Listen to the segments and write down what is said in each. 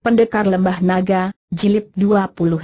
Pendekar Lembah Naga, Jilid 29.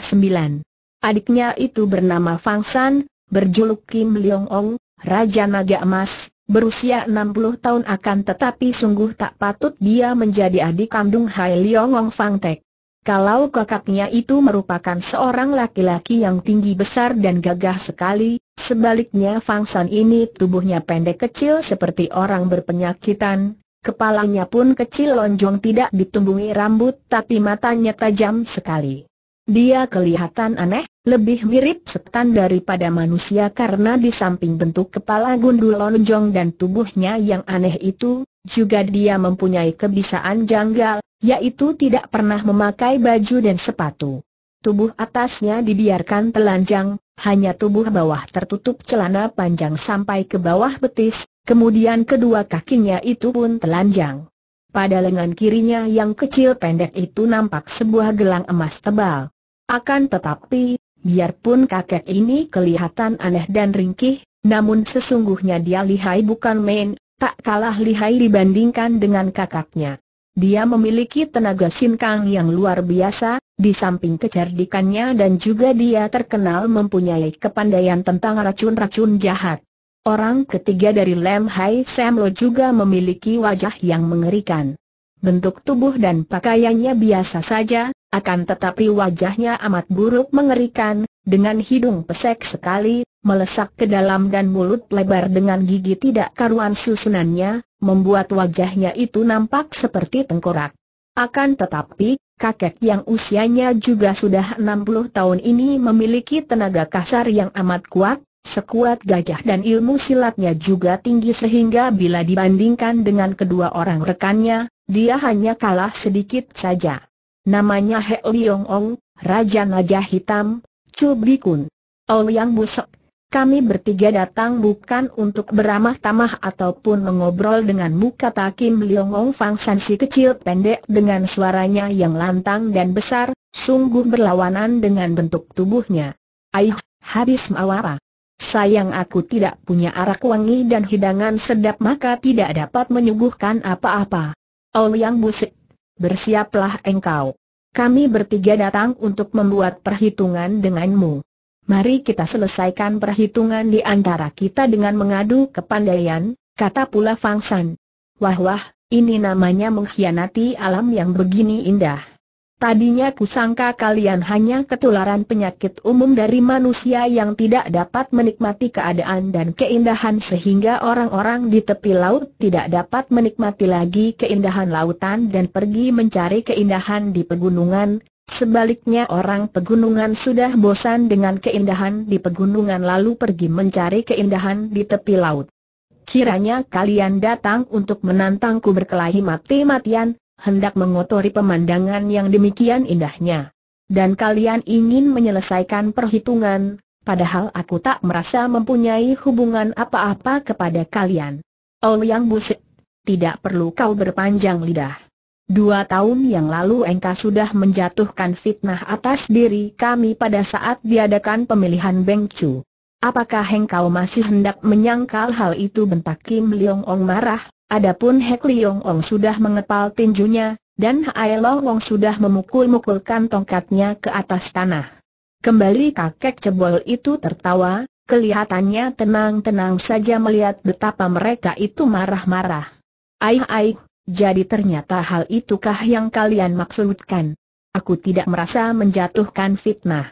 Adiknya itu bernama Fang San, berjuluk Kim Leong Ong, Raja Naga Emas, berusia 60 tahun akan tetapi sungguh tak patut dia menjadi adik kandung Hai Leong Ong Fang Tek. Kalau kakaknya itu merupakan seorang laki-laki yang tinggi besar dan gagah sekali, sebaliknya Fang San ini tubuhnya pendek kecil seperti orang berpenyakitan, Kepalanya pun kecil lonjong tidak ditumbuhi rambut tapi matanya tajam sekali. Dia kelihatan aneh, lebih mirip setan daripada manusia karena di samping bentuk kepala gundul lonjong dan tubuhnya yang aneh itu, juga dia mempunyai kebiasaan janggal, yaitu tidak pernah memakai baju dan sepatu. Tubuh atasnya dibiarkan telanjang, hanya tubuh bawah tertutup celana panjang sampai ke bawah betis, Kemudian kedua kakinya itu pun telanjang. Pada lengan kirinya yang kecil pendek itu nampak sebuah gelang emas tebal. Akan tetapi, biarpun kakek ini kelihatan aneh dan ringkih, namun sesungguhnya dia lihai bukan main, tak kalah lihai dibandingkan dengan kakaknya. Dia memiliki tenaga sinkang yang luar biasa, di samping kecerdikannya dan juga dia terkenal mempunyai kepandaian tentang racun-racun jahat. Orang ketiga dari Lem Hai Sam juga memiliki wajah yang mengerikan. Bentuk tubuh dan pakaiannya biasa saja, akan tetapi wajahnya amat buruk mengerikan, dengan hidung pesek sekali, melesak ke dalam dan mulut lebar dengan gigi tidak karuan susunannya, membuat wajahnya itu nampak seperti tengkorak. Akan tetapi, kakek yang usianya juga sudah 60 tahun ini memiliki tenaga kasar yang amat kuat, Sekuat gajah dan ilmu silatnya juga tinggi sehingga bila dibandingkan dengan kedua orang rekannya, dia hanya kalah sedikit saja. Namanya He Liong Ong, Raja Naga Hitam, Chu Oh Yang busuk. kami bertiga datang bukan untuk beramah tamah ataupun mengobrol dengan kata takim Liong Ong Fang San si kecil pendek dengan suaranya yang lantang dan besar, sungguh berlawanan dengan bentuk tubuhnya. Aih, habis mawara. Sayang aku tidak punya arak wangi dan hidangan sedap maka tidak dapat menyuguhkan apa-apa. Oh yang busik, bersiaplah engkau. Kami bertiga datang untuk membuat perhitungan denganmu. Mari kita selesaikan perhitungan di antara kita dengan mengadu kepandaian, kata pula Fang San. Wah wah, ini namanya mengkhianati alam yang begini indah. Tadinya kusangka kalian hanya ketularan penyakit umum dari manusia yang tidak dapat menikmati keadaan dan keindahan sehingga orang-orang di tepi laut tidak dapat menikmati lagi keindahan lautan dan pergi mencari keindahan di pegunungan. Sebaliknya orang pegunungan sudah bosan dengan keindahan di pegunungan lalu pergi mencari keindahan di tepi laut. Kiranya kalian datang untuk menantangku berkelahi mati-matian, hendak mengotori pemandangan yang demikian indahnya. Dan kalian ingin menyelesaikan perhitungan, padahal aku tak merasa mempunyai hubungan apa-apa kepada kalian. Oh yang busik, tidak perlu kau berpanjang lidah. Dua tahun yang lalu engkau sudah menjatuhkan fitnah atas diri kami pada saat diadakan pemilihan Bengcu. Apakah engkau masih hendak menyangkal hal itu bentak Kim Leong Ong marah? Adapun Hek Liong Ong sudah mengepal tinjunya, dan Hai Long Ong sudah memukul-mukulkan tongkatnya ke atas tanah. Kembali kakek cebol itu tertawa, kelihatannya tenang-tenang saja melihat betapa mereka itu marah-marah. Aih aih, jadi ternyata hal itukah yang kalian maksudkan? Aku tidak merasa menjatuhkan fitnah.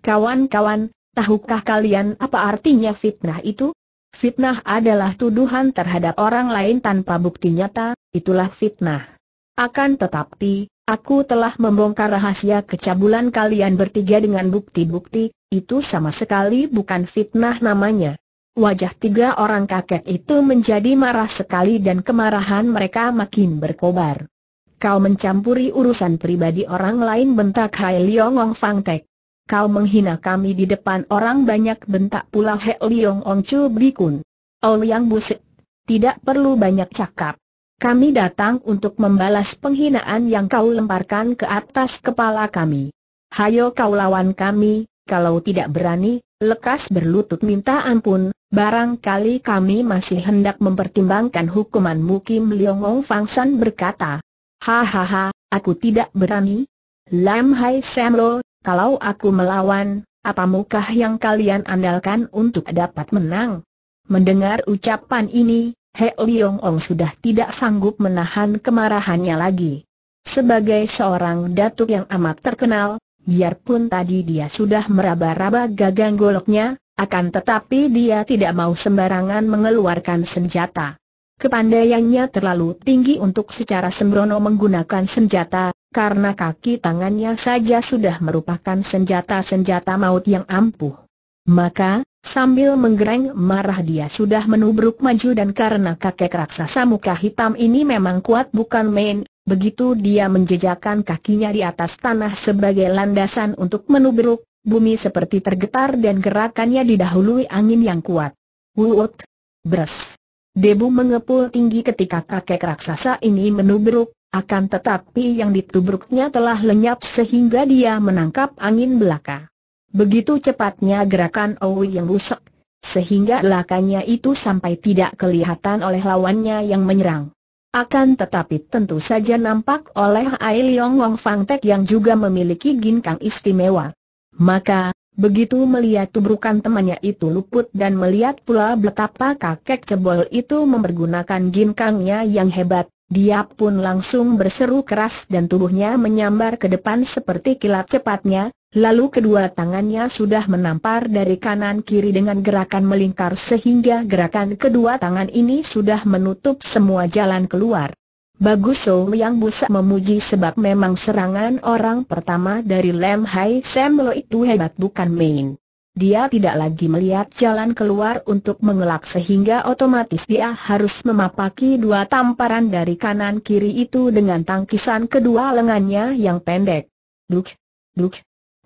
Kawan-kawan, tahukah kalian apa artinya fitnah itu? Fitnah adalah tuduhan terhadap orang lain tanpa bukti nyata, itulah fitnah. Akan tetapi, aku telah membongkar rahasia kecabulan kalian bertiga dengan bukti-bukti, itu sama sekali bukan fitnah namanya. Wajah tiga orang kakek itu menjadi marah sekali dan kemarahan mereka makin berkobar. Kau mencampuri urusan pribadi orang lain bentak Hai Liong Ong Fang Tek kau menghina kami di depan orang banyak bentak pula He Liong Ong Chu Blikun. Oh yang busuk, tidak perlu banyak cakap. Kami datang untuk membalas penghinaan yang kau lemparkan ke atas kepala kami. Hayo kau lawan kami, kalau tidak berani, lekas berlutut minta ampun, barangkali kami masih hendak mempertimbangkan hukuman mukim Liong Ong Fang San berkata. Hahaha, aku tidak berani. Lam Hai Sam Lo, kalau aku melawan, apa mukah yang kalian andalkan untuk dapat menang? Mendengar ucapan ini, He Liong Ong sudah tidak sanggup menahan kemarahannya lagi. Sebagai seorang datuk yang amat terkenal, biarpun tadi dia sudah meraba-raba gagang goloknya, akan tetapi dia tidak mau sembarangan mengeluarkan senjata. Kepandaiannya terlalu tinggi untuk secara sembrono menggunakan senjata, karena kaki tangannya saja sudah merupakan senjata-senjata maut yang ampuh. Maka, sambil menggereng marah dia sudah menubruk maju dan karena kakek raksasa muka hitam ini memang kuat bukan main, begitu dia menjejakkan kakinya di atas tanah sebagai landasan untuk menubruk, bumi seperti tergetar dan gerakannya didahului angin yang kuat. Wut! Bres! Debu mengepul tinggi ketika kakek raksasa ini menubruk, akan tetapi yang ditubruknya telah lenyap sehingga dia menangkap angin belaka. Begitu cepatnya gerakan Owi yang rusak, sehingga belakangnya itu sampai tidak kelihatan oleh lawannya yang menyerang. Akan tetapi tentu saja nampak oleh Ai Leong Wong Fang Tek yang juga memiliki ginkang istimewa. Maka, begitu melihat tubrukan temannya itu luput dan melihat pula betapa kakek cebol itu mempergunakan ginkangnya yang hebat, dia pun langsung berseru keras dan tubuhnya menyambar ke depan seperti kilat cepatnya, lalu kedua tangannya sudah menampar dari kanan kiri dengan gerakan melingkar sehingga gerakan kedua tangan ini sudah menutup semua jalan keluar. Bagus So yang busa memuji sebab memang serangan orang pertama dari Lem Hai Sam Lo itu hebat bukan main. Dia tidak lagi melihat jalan keluar untuk mengelak sehingga otomatis dia harus memapaki dua tamparan dari kanan kiri itu dengan tangkisan kedua lengannya yang pendek. Duk, duk.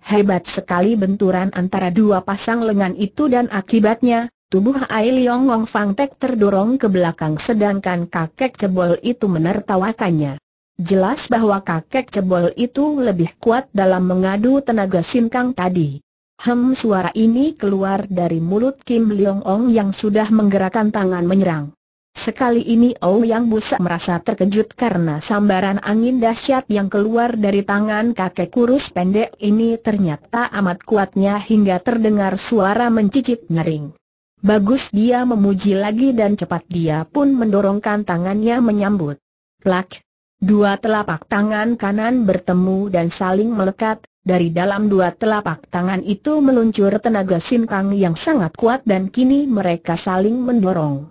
Hebat sekali benturan antara dua pasang lengan itu dan akibatnya, tubuh Ai Leong Wong Fang Tek terdorong ke belakang sedangkan kakek cebol itu menertawakannya. Jelas bahwa kakek cebol itu lebih kuat dalam mengadu tenaga sinkang tadi. Hem suara ini keluar dari mulut Kim Leong Ong yang sudah menggerakkan tangan menyerang. Sekali ini Ouyang Busa merasa terkejut karena sambaran angin dahsyat yang keluar dari tangan kakek kurus pendek ini ternyata amat kuatnya hingga terdengar suara mencicit nyaring. Bagus dia memuji lagi dan cepat dia pun mendorongkan tangannya menyambut. Plak! Dua telapak tangan kanan bertemu dan saling melekat, dari dalam dua telapak tangan itu meluncur tenaga sinkang yang sangat kuat dan kini mereka saling mendorong.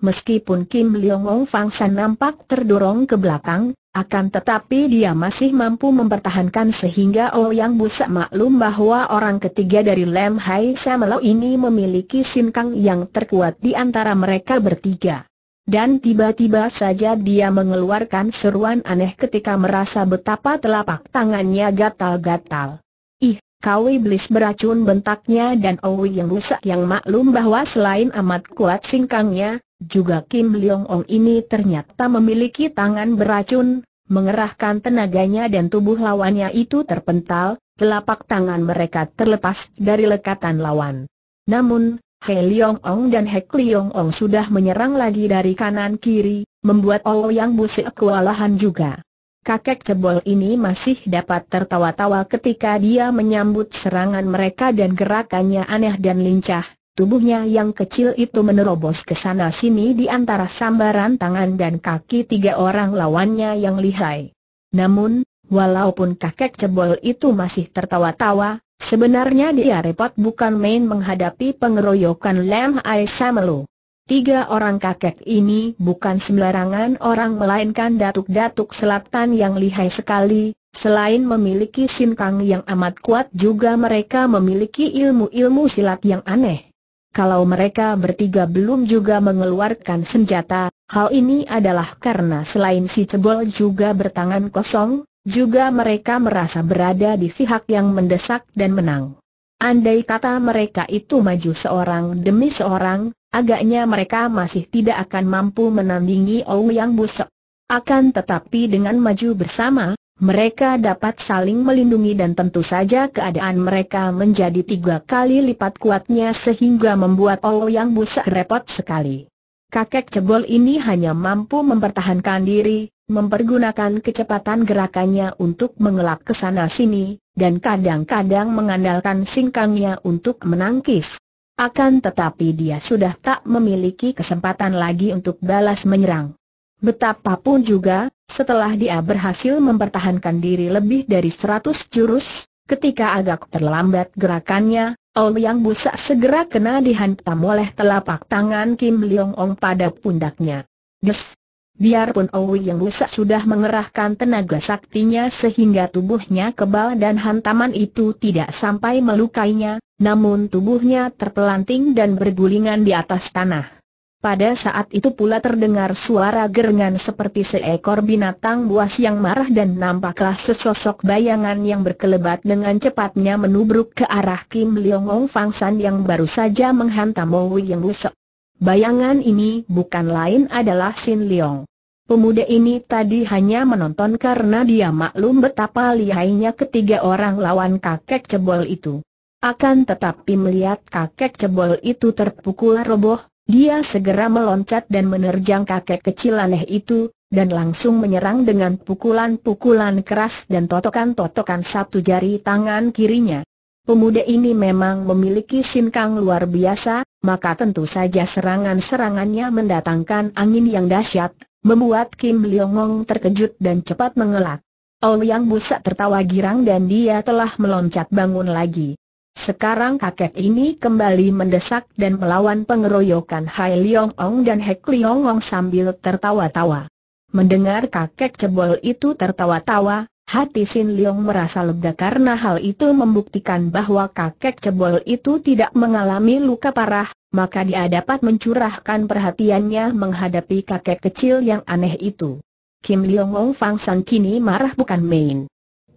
Meskipun Kim Leong Fang San nampak terdorong ke belakang, akan tetapi dia masih mampu mempertahankan sehingga Oh Yang Busa maklum bahwa orang ketiga dari Lam Hai Samelo ini memiliki sinkang yang terkuat di antara mereka bertiga dan tiba-tiba saja dia mengeluarkan seruan aneh ketika merasa betapa telapak tangannya gatal-gatal. Ih, kau iblis beracun bentaknya dan Owi yang rusak yang maklum bahwa selain amat kuat singkangnya, juga Kim Leong Ong ini ternyata memiliki tangan beracun, mengerahkan tenaganya dan tubuh lawannya itu terpental, telapak tangan mereka terlepas dari lekatan lawan. Namun, He Leong Ong dan Hek Leong Ong sudah menyerang lagi dari kanan kiri, membuat Ouyang Busi kewalahan juga. Kakek cebol ini masih dapat tertawa-tawa ketika dia menyambut serangan mereka dan gerakannya aneh dan lincah, Tubuhnya yang kecil itu menerobos ke sana sini di antara sambaran tangan dan kaki tiga orang lawannya yang lihai. Namun, walaupun kakek cebol itu masih tertawa-tawa, Sebenarnya dia repot bukan main menghadapi pengeroyokan Lam Ai Samelo. Tiga orang kakek ini bukan sembarangan orang melainkan datuk-datuk selatan yang lihai sekali, Selain memiliki sinkang yang amat kuat juga mereka memiliki ilmu-ilmu silat yang aneh. Kalau mereka bertiga belum juga mengeluarkan senjata, hal ini adalah karena selain si cebol juga bertangan kosong, juga mereka merasa berada di pihak yang mendesak dan menang. Andai kata mereka itu maju seorang demi seorang, agaknya mereka masih tidak akan mampu menandingi yang busuk. Akan tetapi dengan maju bersama, mereka dapat saling melindungi dan tentu saja keadaan mereka menjadi tiga kali lipat kuatnya sehingga membuat yang busuk repot sekali. Kakek cebol ini hanya mampu mempertahankan diri, mempergunakan kecepatan gerakannya untuk mengelak ke sana sini, dan kadang-kadang mengandalkan singkangnya untuk menangkis. Akan tetapi dia sudah tak memiliki kesempatan lagi untuk balas menyerang. Betapapun juga, setelah dia berhasil mempertahankan diri lebih dari seratus jurus, ketika agak terlambat gerakannya, Yang Busak segera kena dihantam oleh telapak tangan Kim Leong Ong pada pundaknya. Des! Biarpun Owi yang rusak sudah mengerahkan tenaga saktinya sehingga tubuhnya kebal dan hantaman itu tidak sampai melukainya, namun tubuhnya terpelanting dan bergulingan di atas tanah. Pada saat itu pula terdengar suara gerengan seperti seekor binatang buas yang marah dan nampaklah sesosok bayangan yang berkelebat dengan cepatnya menubruk ke arah Kim Leong Ong San yang baru saja menghantam Owi yang rusak. Bayangan ini bukan lain adalah Sin Leong. Pemuda ini tadi hanya menonton karena dia maklum betapa lihainya ketiga orang lawan kakek cebol itu. Akan tetapi melihat kakek cebol itu terpukul roboh, dia segera meloncat dan menerjang kakek kecil aneh itu, dan langsung menyerang dengan pukulan-pukulan keras dan totokan-totokan satu jari tangan kirinya pemuda ini memang memiliki sinkang luar biasa, maka tentu saja serangan-serangannya mendatangkan angin yang dahsyat, membuat Kim Leongong terkejut dan cepat mengelak. Yang Busa tertawa girang dan dia telah meloncat bangun lagi. Sekarang kakek ini kembali mendesak dan melawan pengeroyokan Hai Leong Ong dan Hek Leong Ong sambil tertawa-tawa. Mendengar kakek cebol itu tertawa-tawa, Hati Sin Leong merasa lega karena hal itu membuktikan bahwa kakek cebol itu tidak mengalami luka parah, maka dia dapat mencurahkan perhatiannya menghadapi kakek kecil yang aneh itu. Kim Leong Wong Fang San kini marah bukan main.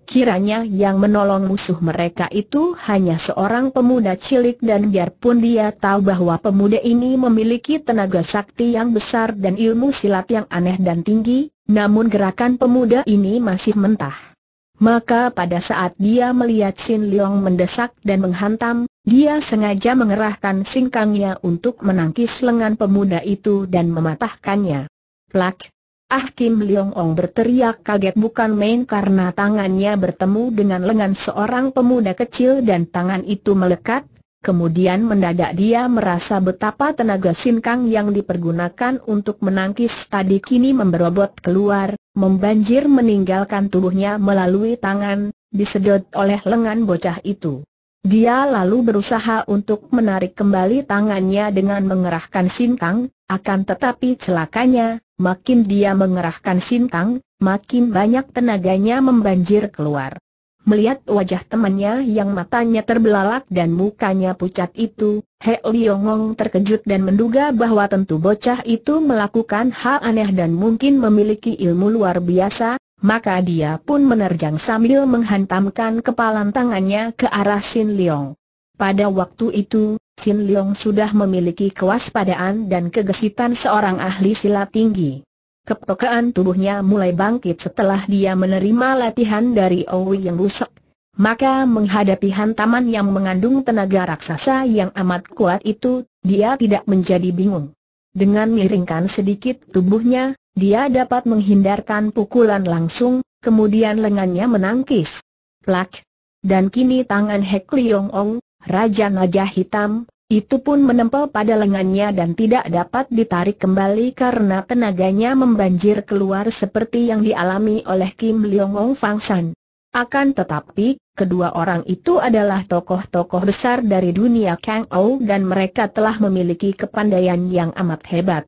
Kiranya yang menolong musuh mereka itu hanya seorang pemuda cilik dan biarpun dia tahu bahwa pemuda ini memiliki tenaga sakti yang besar dan ilmu silat yang aneh dan tinggi, namun gerakan pemuda ini masih mentah. Maka pada saat dia melihat Sin Leong mendesak dan menghantam, dia sengaja mengerahkan singkangnya untuk menangkis lengan pemuda itu dan mematahkannya. Plak! Ah Kim Leong Ong berteriak kaget bukan main karena tangannya bertemu dengan lengan seorang pemuda kecil dan tangan itu melekat, Kemudian mendadak dia merasa betapa tenaga sinkang yang dipergunakan untuk menangkis tadi kini memberobot keluar, membanjir meninggalkan tubuhnya melalui tangan, disedot oleh lengan bocah itu. Dia lalu berusaha untuk menarik kembali tangannya dengan mengerahkan sinkang, akan tetapi celakanya, makin dia mengerahkan sinkang, makin banyak tenaganya membanjir keluar. Melihat wajah temannya yang matanya terbelalak dan mukanya pucat itu, He Liongong terkejut dan menduga bahwa tentu bocah itu melakukan hal aneh dan mungkin memiliki ilmu luar biasa, maka dia pun menerjang sambil menghantamkan kepalan tangannya ke arah Sin Liyong. Pada waktu itu, Sin Liyong sudah memiliki kewaspadaan dan kegesitan seorang ahli silat tinggi kepekaan tubuhnya mulai bangkit setelah dia menerima latihan dari Owi yang rusak. Maka menghadapi hantaman yang mengandung tenaga raksasa yang amat kuat itu, dia tidak menjadi bingung. Dengan miringkan sedikit tubuhnya, dia dapat menghindarkan pukulan langsung, kemudian lengannya menangkis. Plak! Dan kini tangan Hek Liong Ong, Raja Naga Hitam, itu pun menempel pada lengannya dan tidak dapat ditarik kembali karena tenaganya membanjir keluar seperti yang dialami oleh Kim Leong Ong Fang San. Akan tetapi, kedua orang itu adalah tokoh-tokoh besar dari dunia Kang Ou dan mereka telah memiliki kepandaian yang amat hebat.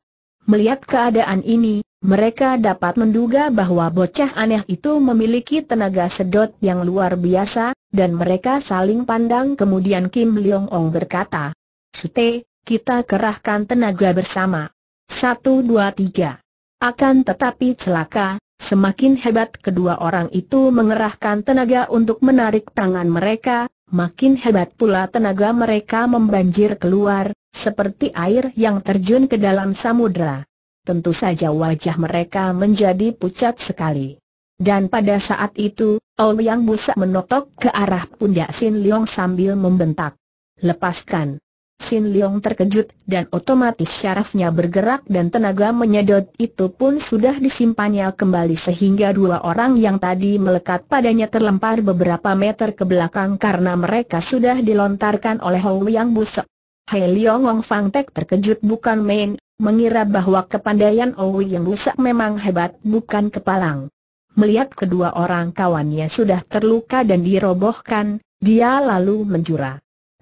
Melihat keadaan ini, mereka dapat menduga bahwa bocah aneh itu memiliki tenaga sedot yang luar biasa, dan mereka saling pandang kemudian Kim Leong Ong berkata, Sute, kita kerahkan tenaga bersama. Satu dua tiga. Akan tetapi celaka, semakin hebat kedua orang itu mengerahkan tenaga untuk menarik tangan mereka, makin hebat pula tenaga mereka membanjir keluar, seperti air yang terjun ke dalam samudera. Tentu saja wajah mereka menjadi pucat sekali. Dan pada saat itu, Ouyang Busa menotok ke arah pundak Sin Leong sambil membentak. Lepaskan. Sin Leong terkejut, dan otomatis syarafnya bergerak dan tenaga menyedot itu pun sudah disimpannya kembali sehingga dua orang yang tadi melekat padanya terlempar beberapa meter ke belakang karena mereka sudah dilontarkan oleh Hou Yang Busek. Hei Leong Wang Fang Tek terkejut bukan main, mengira bahwa kepandaian Hou Yang Busek memang hebat bukan kepalang. Melihat kedua orang kawannya sudah terluka dan dirobohkan, dia lalu menjurah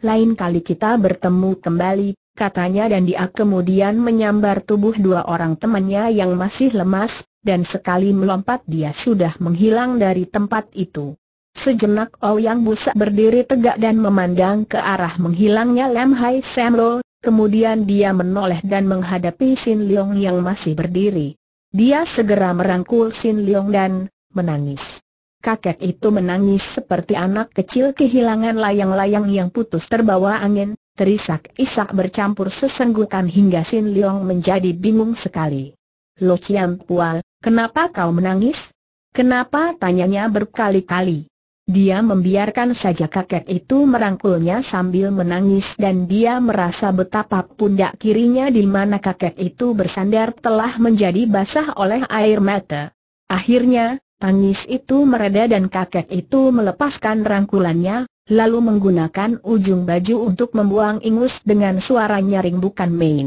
lain kali kita bertemu kembali, katanya dan dia kemudian menyambar tubuh dua orang temannya yang masih lemas, dan sekali melompat dia sudah menghilang dari tempat itu. Sejenak Ouyang oh Busa berdiri tegak dan memandang ke arah menghilangnya Lam Hai Sam Lo, kemudian dia menoleh dan menghadapi Sin Leong yang masih berdiri. Dia segera merangkul Sin Leong dan menangis kakek itu menangis seperti anak kecil kehilangan layang-layang yang putus terbawa angin, terisak-isak bercampur sesenggukan hingga Sin Leong menjadi bingung sekali. Lo Chiam Pual, kenapa kau menangis? Kenapa tanyanya berkali-kali? Dia membiarkan saja kakek itu merangkulnya sambil menangis dan dia merasa betapa pundak kirinya di mana kakek itu bersandar telah menjadi basah oleh air mata. Akhirnya, Tangis itu mereda dan kakek itu melepaskan rangkulannya, lalu menggunakan ujung baju untuk membuang ingus dengan suara nyaring bukan main.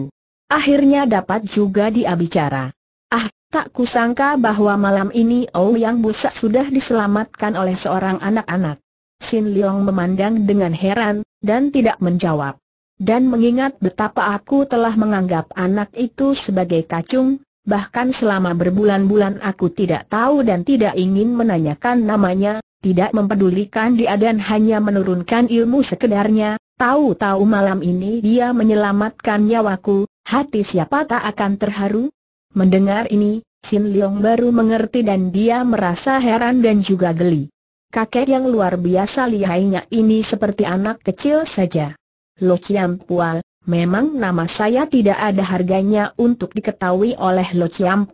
Akhirnya dapat juga dia bicara. Ah, tak kusangka bahwa malam ini Oh Yang Busak sudah diselamatkan oleh seorang anak-anak. Sin Liang memandang dengan heran, dan tidak menjawab. Dan mengingat betapa aku telah menganggap anak itu sebagai kacung, bahkan selama berbulan-bulan aku tidak tahu dan tidak ingin menanyakan namanya, tidak mempedulikan dia dan hanya menurunkan ilmu sekedarnya, tahu-tahu malam ini dia menyelamatkan nyawaku, hati siapa tak akan terharu? Mendengar ini, Sin Leong baru mengerti dan dia merasa heran dan juga geli. Kakek yang luar biasa lihainya ini seperti anak kecil saja. Lo Chiam Pual, memang nama saya tidak ada harganya untuk diketahui oleh Lo Chiam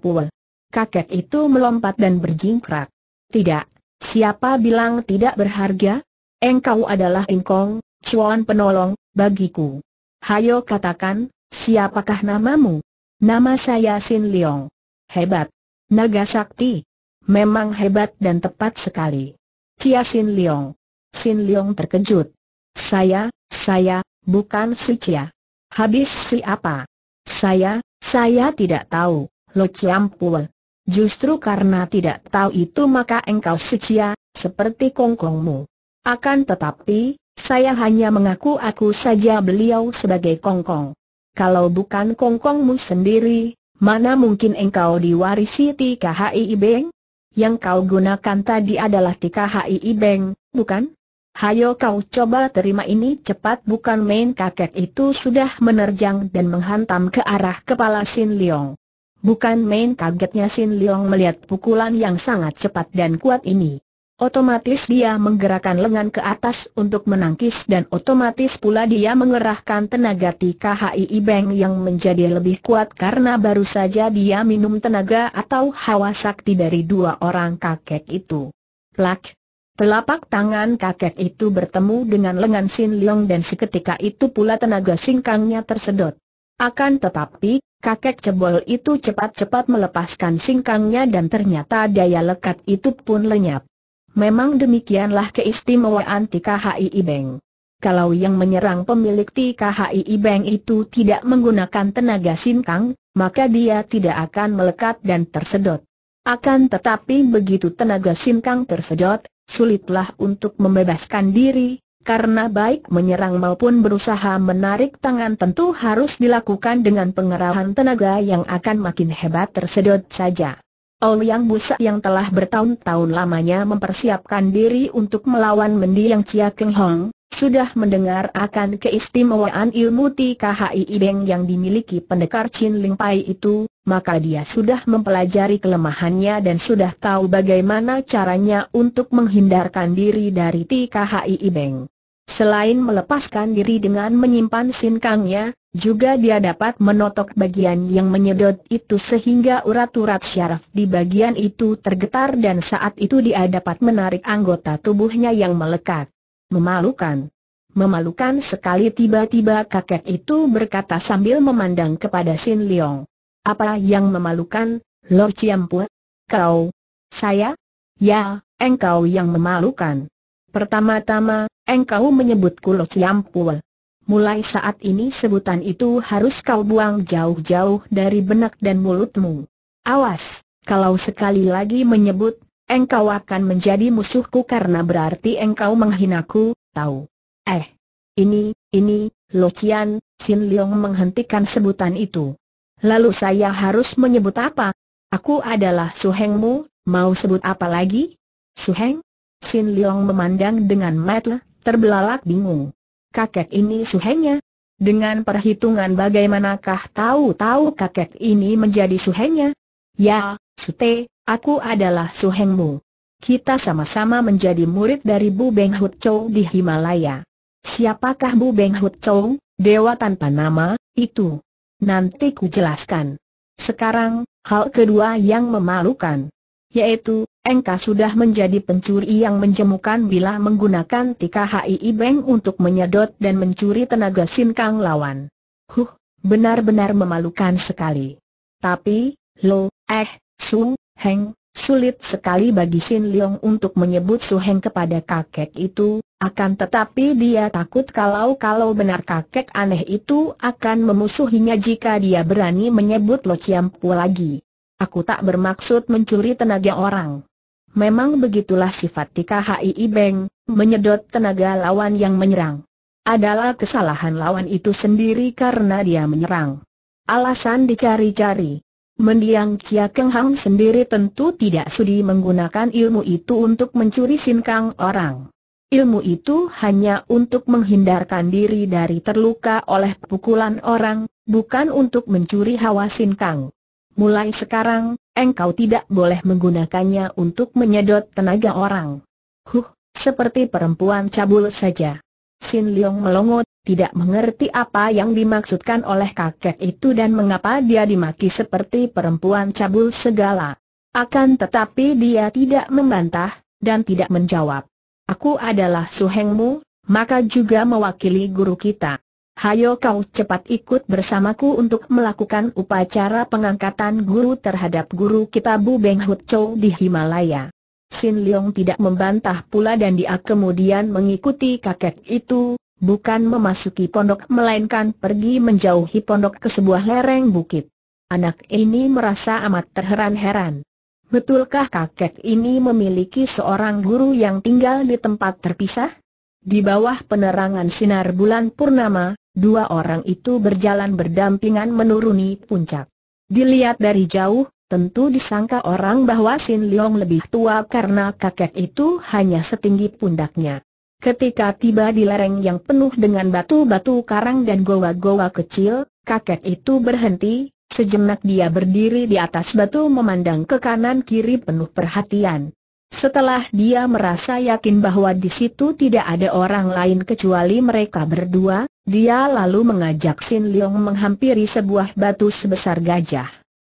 Kakek itu melompat dan berjingkrak. Tidak, siapa bilang tidak berharga? Engkau adalah ingkong, cuan penolong, bagiku. Hayo katakan, siapakah namamu? Nama saya Sin Leong. Hebat. Naga Sakti. Memang hebat dan tepat sekali. Cia Sin Leong. Sin Leong terkejut. Saya, saya, bukan si Cia. Habis siapa? Saya, saya tidak tahu, Lo Ciampul. Justru karena tidak tahu itu maka engkau secia, seperti kongkongmu. Akan tetapi, saya hanya mengaku aku saja beliau sebagai kongkong. Kalau bukan kongkongmu sendiri, mana mungkin engkau diwarisi TKHI Ibeng? Yang kau gunakan tadi adalah TKHI Ibeng, bukan? Hayo kau coba terima ini cepat bukan main kakek itu sudah menerjang dan menghantam ke arah kepala Sin Leong. Bukan main kagetnya Sin Leong melihat pukulan yang sangat cepat dan kuat ini. Otomatis dia menggerakkan lengan ke atas untuk menangkis dan otomatis pula dia mengerahkan tenaga TKHI Ibeng yang menjadi lebih kuat karena baru saja dia minum tenaga atau hawa sakti dari dua orang kakek itu. Plak, Telapak tangan kakek itu bertemu dengan lengan Sin Leong dan seketika itu pula tenaga singkangnya tersedot. Akan tetapi, kakek cebol itu cepat-cepat melepaskan singkangnya dan ternyata daya lekat itu pun lenyap. Memang demikianlah keistimewaan TKHI Ibeng. Kalau yang menyerang pemilik TKHI Ibeng itu tidak menggunakan tenaga singkang, maka dia tidak akan melekat dan tersedot. Akan tetapi begitu tenaga singkang tersedot, sulitlah untuk membebaskan diri, karena baik menyerang maupun berusaha menarik tangan tentu harus dilakukan dengan pengerahan tenaga yang akan makin hebat tersedot saja. yang Busa yang telah bertahun-tahun lamanya mempersiapkan diri untuk melawan mendiang Chia Keng Hong, sudah mendengar akan keistimewaan ilmu TKHI Ibeng yang dimiliki pendekar Chin Ling Pai itu, maka dia sudah mempelajari kelemahannya dan sudah tahu bagaimana caranya untuk menghindarkan diri dari TKHI Ibeng. Selain melepaskan diri dengan menyimpan sinkangnya, juga dia dapat menotok bagian yang menyedot itu sehingga urat-urat syaraf di bagian itu tergetar dan saat itu dia dapat menarik anggota tubuhnya yang melekat. Memalukan. Memalukan sekali tiba-tiba kakek itu berkata sambil memandang kepada Sin Leong. Apa yang memalukan, Lord Ciampua? Kau? Saya? Ya, engkau yang memalukan. Pertama-tama, engkau menyebutku Lord Ciampua. Mulai saat ini sebutan itu harus kau buang jauh-jauh dari benak dan mulutmu. Awas, kalau sekali lagi menyebut, engkau akan menjadi musuhku karena berarti engkau menghinaku, tahu? Eh, ini, ini, Chian, Sin Leong menghentikan sebutan itu. Lalu saya harus menyebut apa? Aku adalah Suhengmu, mau sebut apa lagi? Suheng? Sin Leong memandang dengan matle, terbelalak bingung. Kakek ini Suhengnya? Dengan perhitungan bagaimanakah tahu-tahu kakek ini menjadi Suhengnya? Ya, Sute, aku adalah Suhengmu. Kita sama-sama menjadi murid dari Bu Beng Hut Chou di Himalaya. Siapakah Bu Beng Hut Chou? dewa tanpa nama, itu? nanti ku jelaskan. Sekarang, hal kedua yang memalukan. Yaitu, engkau sudah menjadi pencuri yang menjemukan bila menggunakan tika HII Bank untuk menyedot dan mencuri tenaga sinkang lawan. Huh, benar-benar memalukan sekali. Tapi, lo, eh, su, heng, Sulit sekali bagi Sin Leong untuk menyebut Su Heng kepada kakek itu, akan tetapi dia takut kalau-kalau benar kakek aneh itu akan memusuhinya jika dia berani menyebut Lo Chiampu lagi. Aku tak bermaksud mencuri tenaga orang. Memang begitulah sifat Tika HII Beng, menyedot tenaga lawan yang menyerang. Adalah kesalahan lawan itu sendiri karena dia menyerang. Alasan dicari-cari. Mendiang Chia Keng Hang sendiri tentu tidak sudi menggunakan ilmu itu untuk mencuri sinkang orang. Ilmu itu hanya untuk menghindarkan diri dari terluka oleh pukulan orang, bukan untuk mencuri hawa sinkang. Mulai sekarang, engkau tidak boleh menggunakannya untuk menyedot tenaga orang. Huh, seperti perempuan cabul saja. Sin Leong melongot, tidak mengerti apa yang dimaksudkan oleh kakek itu dan mengapa dia dimaki seperti perempuan cabul segala. Akan tetapi dia tidak membantah, dan tidak menjawab aku adalah suhengmu, maka juga mewakili guru kita. Hayo kau cepat ikut bersamaku untuk melakukan upacara pengangkatan guru terhadap guru kita Bu Beng Hut Chow di Himalaya. Sin Leong tidak membantah pula dan dia kemudian mengikuti kakek itu, bukan memasuki pondok melainkan pergi menjauhi pondok ke sebuah lereng bukit. Anak ini merasa amat terheran-heran. Betulkah kakek ini memiliki seorang guru yang tinggal di tempat terpisah? Di bawah penerangan sinar bulan purnama, dua orang itu berjalan berdampingan menuruni puncak. Dilihat dari jauh, tentu disangka orang bahwa Sin Leong lebih tua karena kakek itu hanya setinggi pundaknya. Ketika tiba di lereng yang penuh dengan batu-batu karang dan goa-goa kecil, kakek itu berhenti, Sejenak dia berdiri di atas batu memandang ke kanan kiri penuh perhatian. Setelah dia merasa yakin bahwa di situ tidak ada orang lain kecuali mereka berdua, dia lalu mengajak Sin Leong menghampiri sebuah batu sebesar gajah.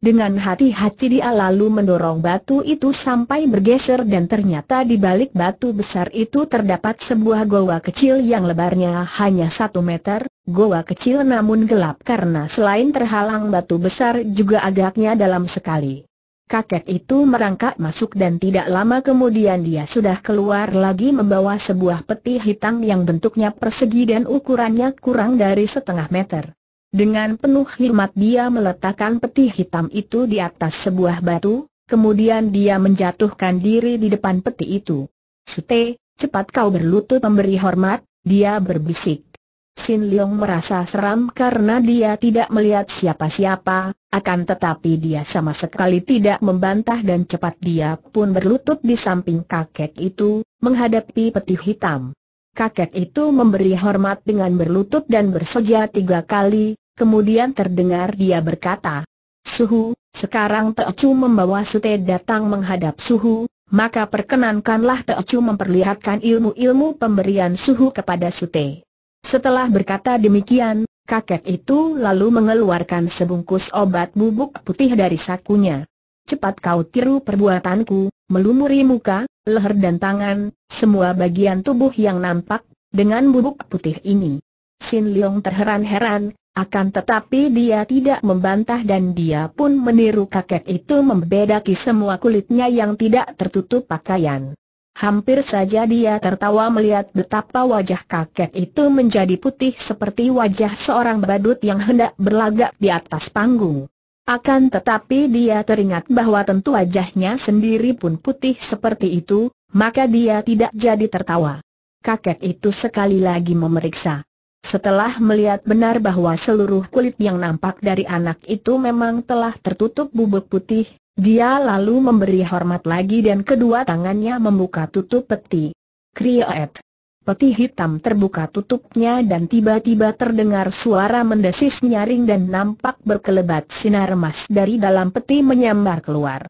Dengan hati-hati dia lalu mendorong batu itu sampai bergeser dan ternyata di balik batu besar itu terdapat sebuah goa kecil yang lebarnya hanya satu meter, goa kecil namun gelap karena selain terhalang batu besar juga agaknya dalam sekali. Kakek itu merangkak masuk dan tidak lama kemudian dia sudah keluar lagi membawa sebuah peti hitam yang bentuknya persegi dan ukurannya kurang dari setengah meter. Dengan penuh hikmat dia meletakkan peti hitam itu di atas sebuah batu, kemudian dia menjatuhkan diri di depan peti itu. Sute, cepat kau berlutut memberi hormat, dia berbisik. Sin Leong merasa seram karena dia tidak melihat siapa-siapa, akan tetapi dia sama sekali tidak membantah dan cepat dia pun berlutut di samping kakek itu, menghadapi peti hitam. Kakek itu memberi hormat dengan berlutut dan bersoja tiga kali, Kemudian terdengar dia berkata, Suhu, sekarang Teocu membawa Sute datang menghadap Suhu, maka perkenankanlah Teocu memperlihatkan ilmu-ilmu pemberian Suhu kepada Sute. Setelah berkata demikian, kakek itu lalu mengeluarkan sebungkus obat bubuk putih dari sakunya. Cepat kau tiru perbuatanku, melumuri muka, leher dan tangan, semua bagian tubuh yang nampak, dengan bubuk putih ini. Sin Leong terheran-heran, akan tetapi dia tidak membantah dan dia pun meniru kakek itu membedaki semua kulitnya yang tidak tertutup pakaian. Hampir saja dia tertawa melihat betapa wajah kakek itu menjadi putih seperti wajah seorang badut yang hendak berlagak di atas panggung. Akan tetapi dia teringat bahwa tentu wajahnya sendiri pun putih seperti itu, maka dia tidak jadi tertawa. Kakek itu sekali lagi memeriksa. Setelah melihat benar bahwa seluruh kulit yang nampak dari anak itu memang telah tertutup bubuk putih, dia lalu memberi hormat lagi dan kedua tangannya membuka tutup peti. Kriyoet. Peti hitam terbuka tutupnya dan tiba-tiba terdengar suara mendesis nyaring dan nampak berkelebat sinar emas dari dalam peti menyambar keluar.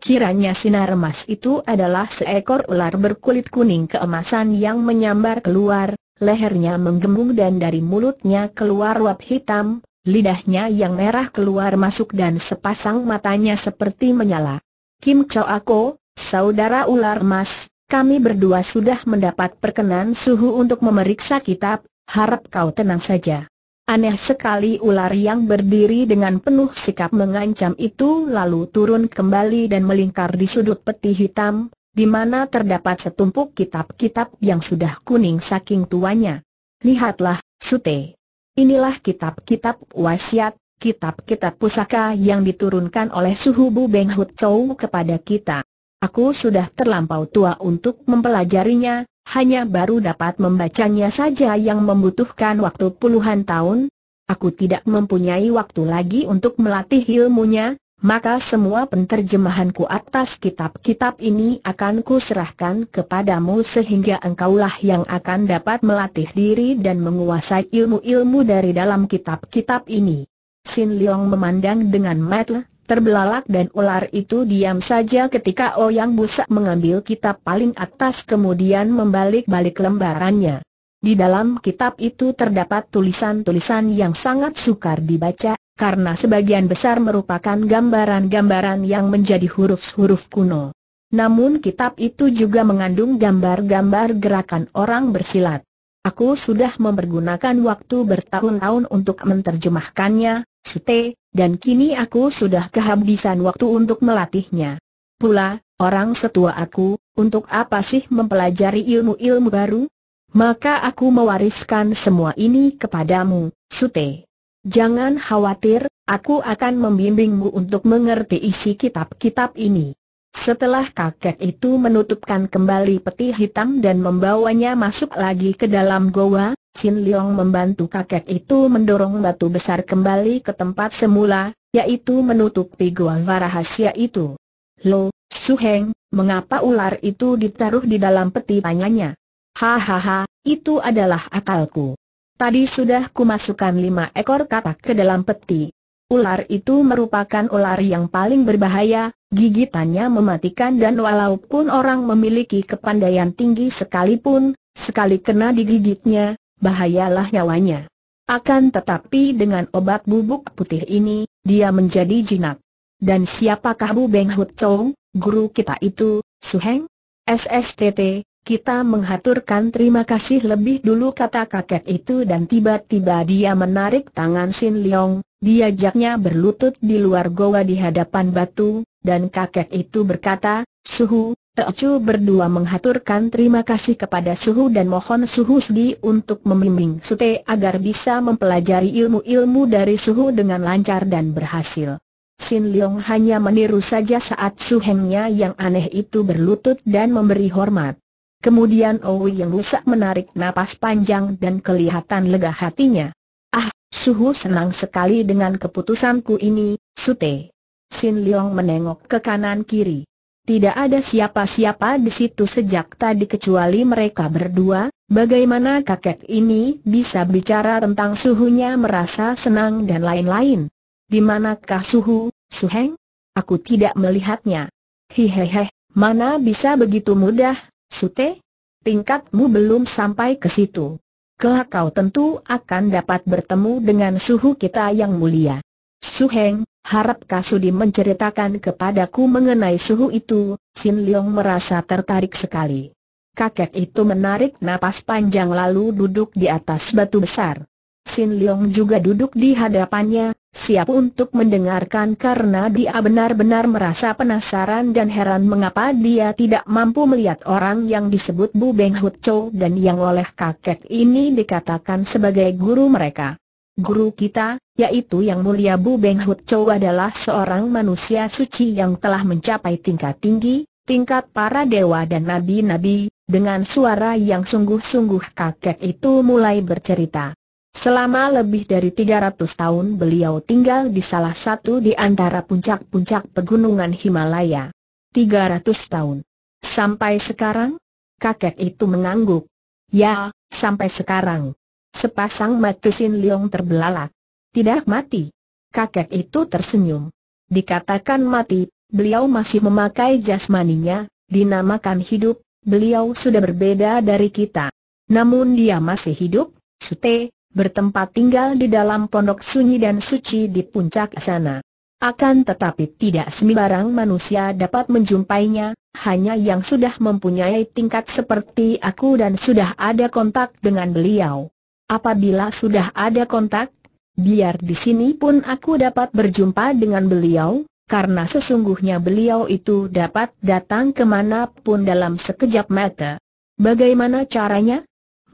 Kiranya sinar emas itu adalah seekor ular berkulit kuning keemasan yang menyambar keluar, lehernya menggembung dan dari mulutnya keluar uap hitam, lidahnya yang merah keluar masuk dan sepasang matanya seperti menyala. Kim Cho Ako, saudara ular emas, kami berdua sudah mendapat perkenan suhu untuk memeriksa kitab, harap kau tenang saja. Aneh sekali ular yang berdiri dengan penuh sikap mengancam itu lalu turun kembali dan melingkar di sudut peti hitam, di mana terdapat setumpuk kitab-kitab yang sudah kuning saking tuanya. Lihatlah, Sute. Inilah kitab-kitab wasiat, kitab-kitab pusaka yang diturunkan oleh Suhu Bu Beng Hut Chou kepada kita. Aku sudah terlampau tua untuk mempelajarinya, hanya baru dapat membacanya saja yang membutuhkan waktu puluhan tahun. Aku tidak mempunyai waktu lagi untuk melatih ilmunya, maka semua penterjemahanku atas kitab-kitab ini akan kuserahkan kepadamu sehingga engkaulah yang akan dapat melatih diri dan menguasai ilmu-ilmu dari dalam kitab-kitab ini. Sin Leong memandang dengan mata terbelalak dan ular itu diam saja ketika Oyang Busak mengambil kitab paling atas kemudian membalik-balik lembarannya. Di dalam kitab itu terdapat tulisan-tulisan yang sangat sukar dibaca karena sebagian besar merupakan gambaran-gambaran yang menjadi huruf-huruf kuno. Namun kitab itu juga mengandung gambar-gambar gerakan orang bersilat. Aku sudah mempergunakan waktu bertahun-tahun untuk menerjemahkannya, Sute, dan kini aku sudah kehabisan waktu untuk melatihnya. Pula, orang setua aku, untuk apa sih mempelajari ilmu-ilmu baru? Maka aku mewariskan semua ini kepadamu, Sute. Jangan khawatir, aku akan membimbingmu untuk mengerti isi kitab-kitab ini. Setelah kakek itu menutupkan kembali peti hitam dan membawanya masuk lagi ke dalam goa, Sin Leong membantu kakek itu mendorong batu besar kembali ke tempat semula, yaitu menutupi goa rahasia itu. Lo, Su Heng, mengapa ular itu ditaruh di dalam peti tanyanya? Hahaha, itu adalah akalku. Tadi sudah kumasukkan lima ekor katak ke dalam peti. Ular itu merupakan ular yang paling berbahaya, gigitannya mematikan dan walaupun orang memiliki kepandaian tinggi sekalipun, sekali kena digigitnya, bahayalah nyawanya. Akan tetapi dengan obat bubuk putih ini, dia menjadi jinak. Dan siapakah Bu Beng Hut Chong, guru kita itu, Suheng? SSTT, kita menghaturkan terima kasih lebih dulu kata kakek itu dan tiba-tiba dia menarik tangan Sin Leong, diajaknya berlutut di luar goa di hadapan batu, dan kakek itu berkata, Suhu, Teocu berdua menghaturkan terima kasih kepada Suhu dan mohon Suhu Segi untuk membimbing Sute agar bisa mempelajari ilmu-ilmu dari Suhu dengan lancar dan berhasil. Sin Leong hanya meniru saja saat suhengnya yang aneh itu berlutut dan memberi hormat. Kemudian Owi yang rusak menarik napas panjang dan kelihatan lega hatinya. Ah, Suhu senang sekali dengan keputusanku ini, Sute. Sin Leong menengok ke kanan kiri. Tidak ada siapa-siapa di situ sejak tadi kecuali mereka berdua, bagaimana kakek ini bisa bicara tentang suhunya merasa senang dan lain-lain. Di manakah suhu, Suheng? Aku tidak melihatnya. Hihehe, mana bisa begitu mudah, Sute, tingkatmu belum sampai ke situ. Kelak kau tentu akan dapat bertemu dengan suhu kita yang mulia. Suheng, harap Kasudi menceritakan kepadaku mengenai suhu itu, Sin Leong merasa tertarik sekali. Kakek itu menarik napas panjang lalu duduk di atas batu besar. Sin Leong juga duduk di hadapannya, siap untuk mendengarkan karena dia benar-benar merasa penasaran dan heran mengapa dia tidak mampu melihat orang yang disebut Bu Beng Hut Cho dan yang oleh kakek ini dikatakan sebagai guru mereka. Guru kita, yaitu Yang Mulia Bu Beng Hut Cho adalah seorang manusia suci yang telah mencapai tingkat tinggi, tingkat para dewa dan nabi-nabi, dengan suara yang sungguh-sungguh kakek itu mulai bercerita. Selama lebih dari 300 tahun beliau tinggal di salah satu di antara puncak-puncak pegunungan Himalaya. 300 tahun. Sampai sekarang? Kakek itu mengangguk. Ya, sampai sekarang. Sepasang mata Sin Leong terbelalak. Tidak mati. Kakek itu tersenyum. Dikatakan mati, beliau masih memakai jasmaninya, dinamakan hidup, beliau sudah berbeda dari kita. Namun dia masih hidup, Sute, bertempat tinggal di dalam pondok sunyi dan suci di puncak sana. Akan tetapi tidak sembarang manusia dapat menjumpainya, hanya yang sudah mempunyai tingkat seperti aku dan sudah ada kontak dengan beliau. Apabila sudah ada kontak, biar di sini pun aku dapat berjumpa dengan beliau, karena sesungguhnya beliau itu dapat datang kemanapun dalam sekejap mata. Bagaimana caranya?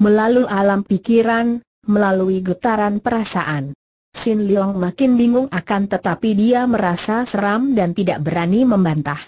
Melalui alam pikiran, melalui getaran perasaan. Sin Leong makin bingung akan tetapi dia merasa seram dan tidak berani membantah.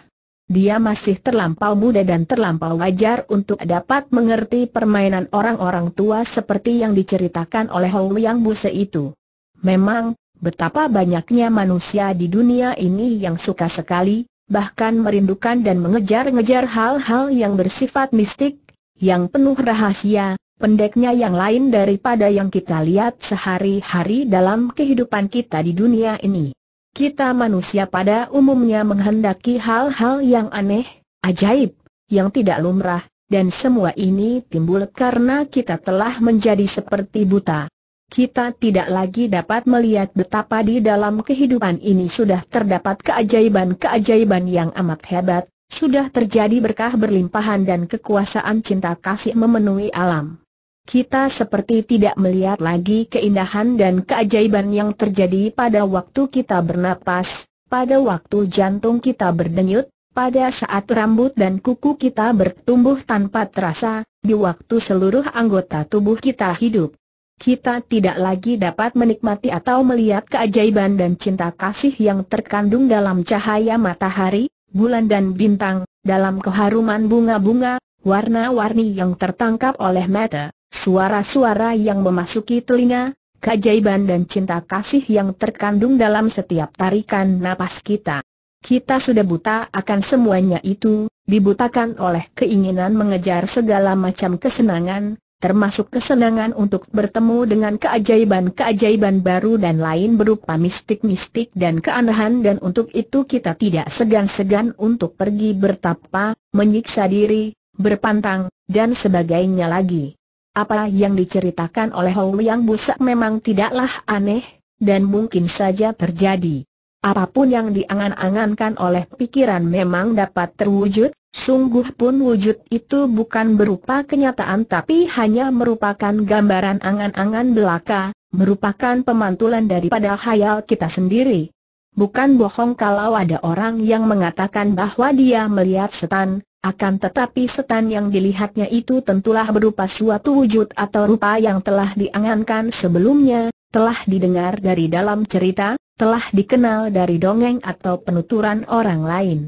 Dia masih terlampau muda dan terlampau wajar untuk dapat mengerti permainan orang-orang tua seperti yang diceritakan oleh Hou Yang Buse itu. Memang, betapa banyaknya manusia di dunia ini yang suka sekali, bahkan merindukan dan mengejar-ngejar hal-hal yang bersifat mistik, yang penuh rahasia, pendeknya yang lain daripada yang kita lihat sehari-hari dalam kehidupan kita di dunia ini. Kita manusia pada umumnya menghendaki hal-hal yang aneh, ajaib, yang tidak lumrah, dan semua ini timbul karena kita telah menjadi seperti buta. Kita tidak lagi dapat melihat betapa di dalam kehidupan ini sudah terdapat keajaiban-keajaiban yang amat hebat, sudah terjadi berkah berlimpahan dan kekuasaan cinta kasih memenuhi alam kita seperti tidak melihat lagi keindahan dan keajaiban yang terjadi pada waktu kita bernapas, pada waktu jantung kita berdenyut, pada saat rambut dan kuku kita bertumbuh tanpa terasa, di waktu seluruh anggota tubuh kita hidup. Kita tidak lagi dapat menikmati atau melihat keajaiban dan cinta kasih yang terkandung dalam cahaya matahari, bulan dan bintang, dalam keharuman bunga-bunga, warna-warni yang tertangkap oleh mata. Suara-suara yang memasuki telinga, keajaiban dan cinta kasih yang terkandung dalam setiap tarikan napas kita. Kita sudah buta akan semuanya itu, dibutakan oleh keinginan mengejar segala macam kesenangan, termasuk kesenangan untuk bertemu dengan keajaiban-keajaiban baru dan lain berupa mistik-mistik dan keanehan dan untuk itu kita tidak segan-segan untuk pergi bertapa, menyiksa diri, berpantang, dan sebagainya lagi. Apa yang diceritakan oleh Hou Yang Busak memang tidaklah aneh, dan mungkin saja terjadi. Apapun yang diangan-angankan oleh pikiran memang dapat terwujud, sungguh pun wujud itu bukan berupa kenyataan tapi hanya merupakan gambaran angan-angan belaka, merupakan pemantulan daripada khayal kita sendiri. Bukan bohong kalau ada orang yang mengatakan bahwa dia melihat setan, akan tetapi setan yang dilihatnya itu tentulah berupa suatu wujud atau rupa yang telah diangankan sebelumnya, telah didengar dari dalam cerita, telah dikenal dari dongeng atau penuturan orang lain.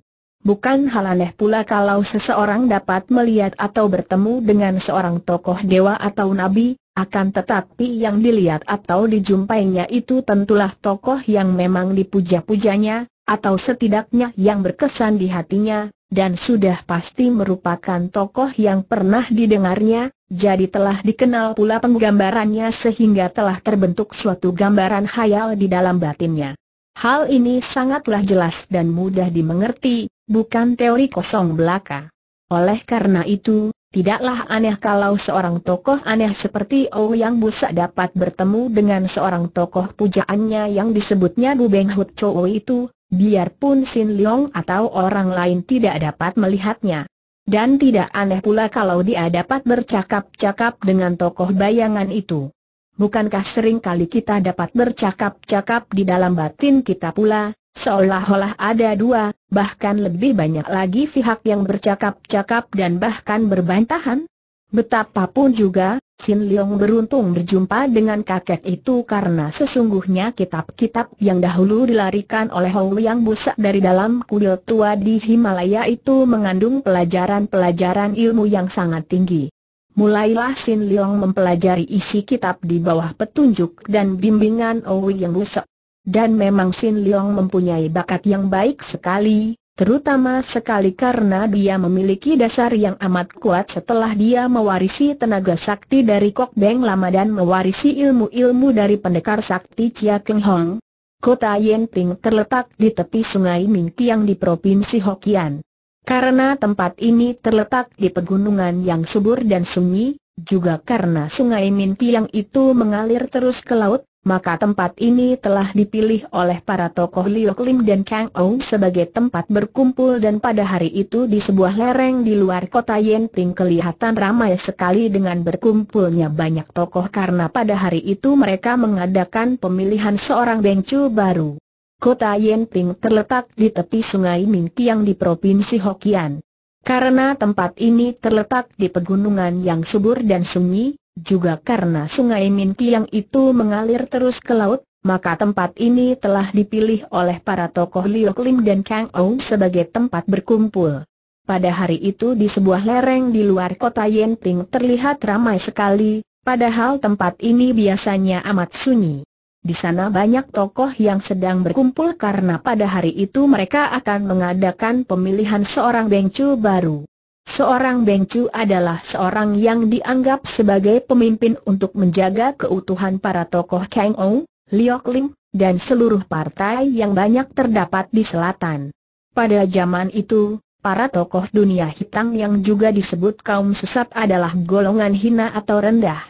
Bukan hal aneh pula kalau seseorang dapat melihat atau bertemu dengan seorang tokoh dewa atau nabi, akan tetapi yang dilihat atau dijumpainya itu tentulah tokoh yang memang dipuja-pujanya, atau setidaknya yang berkesan di hatinya, dan sudah pasti merupakan tokoh yang pernah didengarnya, jadi telah dikenal pula penggambarannya sehingga telah terbentuk suatu gambaran khayal di dalam batinnya. Hal ini sangatlah jelas dan mudah dimengerti, bukan teori kosong belaka. Oleh karena itu, Tidaklah aneh kalau seorang tokoh aneh seperti oh yang Busa dapat bertemu dengan seorang tokoh pujaannya yang disebutnya Beng Hut Chou itu, biarpun Sin Leong atau orang lain tidak dapat melihatnya. Dan tidak aneh pula kalau dia dapat bercakap-cakap dengan tokoh bayangan itu. Bukankah sering kali kita dapat bercakap-cakap di dalam batin kita pula, seolah-olah ada dua, bahkan lebih banyak lagi pihak yang bercakap-cakap dan bahkan berbantahan? Betapapun juga, Sin Leong beruntung berjumpa dengan kakek itu karena sesungguhnya kitab-kitab yang dahulu dilarikan oleh Hou yang busak dari dalam kuil tua di Himalaya itu mengandung pelajaran-pelajaran ilmu yang sangat tinggi. Mulailah Sin Leong mempelajari isi kitab di bawah petunjuk dan bimbingan Hou yang busak. Dan memang Sin Leong mempunyai bakat yang baik sekali, terutama sekali karena dia memiliki dasar yang amat kuat setelah dia mewarisi tenaga sakti dari Kok Beng Lama dan mewarisi ilmu-ilmu dari pendekar sakti Chia Keng Hong. Kota Yenting terletak di tepi sungai Mingtiang di Provinsi Hokian. Karena tempat ini terletak di pegunungan yang subur dan sunyi, juga karena sungai Mintiang itu mengalir terus ke laut, maka tempat ini telah dipilih oleh para tokoh Liu Lim dan Kang Ou sebagai tempat berkumpul dan pada hari itu di sebuah lereng di luar kota Yenting kelihatan ramai sekali dengan berkumpulnya banyak tokoh karena pada hari itu mereka mengadakan pemilihan seorang bengcu baru. Kota Yenting terletak di tepi sungai Mintiang di Provinsi Hokian. Karena tempat ini terletak di pegunungan yang subur dan sunyi, juga karena sungai Min Kiang itu mengalir terus ke laut, maka tempat ini telah dipilih oleh para tokoh Liok Lim dan Kang Ou sebagai tempat berkumpul. Pada hari itu di sebuah lereng di luar kota Yenting terlihat ramai sekali, padahal tempat ini biasanya amat sunyi. Di sana banyak tokoh yang sedang berkumpul karena pada hari itu mereka akan mengadakan pemilihan seorang bengcu baru. Seorang Bengcu adalah seorang yang dianggap sebagai pemimpin untuk menjaga keutuhan para tokoh Kang Ou, Liok Lim, dan seluruh partai yang banyak terdapat di selatan. Pada zaman itu, para tokoh dunia hitam yang juga disebut kaum sesat adalah golongan hina atau rendah.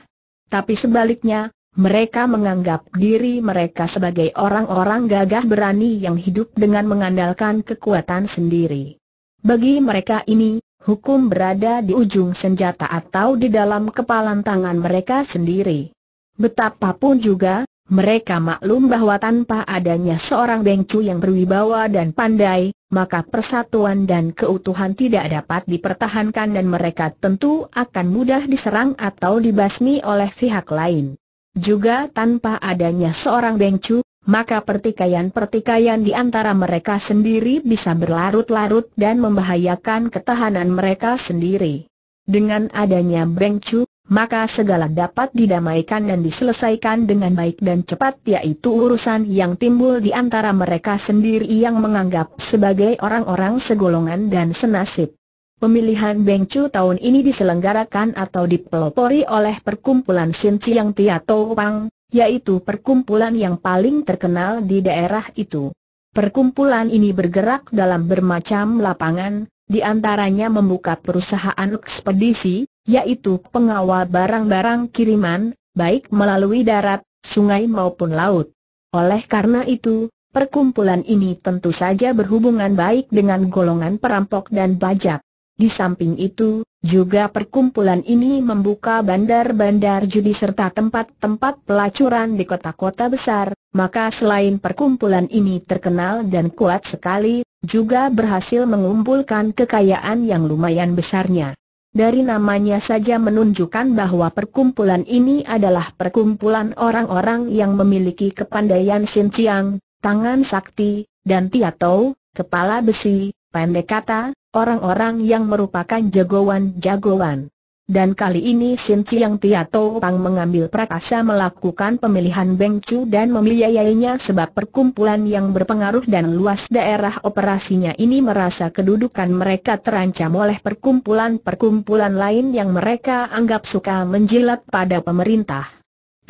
Tapi sebaliknya, mereka menganggap diri mereka sebagai orang-orang gagah berani yang hidup dengan mengandalkan kekuatan sendiri. Bagi mereka ini, Hukum berada di ujung senjata atau di dalam kepalan tangan mereka sendiri. Betapapun juga, mereka maklum bahwa tanpa adanya seorang bengcu yang berwibawa dan pandai, maka persatuan dan keutuhan tidak dapat dipertahankan dan mereka tentu akan mudah diserang atau dibasmi oleh pihak lain. Juga tanpa adanya seorang bengcu, maka pertikaian-pertikaian di antara mereka sendiri bisa berlarut-larut dan membahayakan ketahanan mereka sendiri. Dengan adanya Beng Chu, maka segala dapat didamaikan dan diselesaikan dengan baik dan cepat yaitu urusan yang timbul di antara mereka sendiri yang menganggap sebagai orang-orang segolongan dan senasib. Pemilihan Beng Chu tahun ini diselenggarakan atau dipelopori oleh perkumpulan Sinci yang Tia Pang, yaitu perkumpulan yang paling terkenal di daerah itu. Perkumpulan ini bergerak dalam bermacam lapangan, di antaranya membuka perusahaan ekspedisi, yaitu pengawal barang-barang kiriman, baik melalui darat, sungai maupun laut. Oleh karena itu, perkumpulan ini tentu saja berhubungan baik dengan golongan perampok dan bajak. Di samping itu, juga perkumpulan ini membuka bandar-bandar judi serta tempat-tempat pelacuran di kota-kota besar, maka selain perkumpulan ini terkenal dan kuat sekali, juga berhasil mengumpulkan kekayaan yang lumayan besarnya. Dari namanya saja menunjukkan bahwa perkumpulan ini adalah perkumpulan orang-orang yang memiliki kepandaian sinciang, tangan sakti, dan tiatou, kepala besi, pendek kata, orang-orang yang merupakan jagoan-jagoan. Dan kali ini Sin Chiang Tiato Pang mengambil prakasa melakukan pemilihan Beng Chu dan membiayainya sebab perkumpulan yang berpengaruh dan luas daerah operasinya ini merasa kedudukan mereka terancam oleh perkumpulan-perkumpulan lain yang mereka anggap suka menjilat pada pemerintah.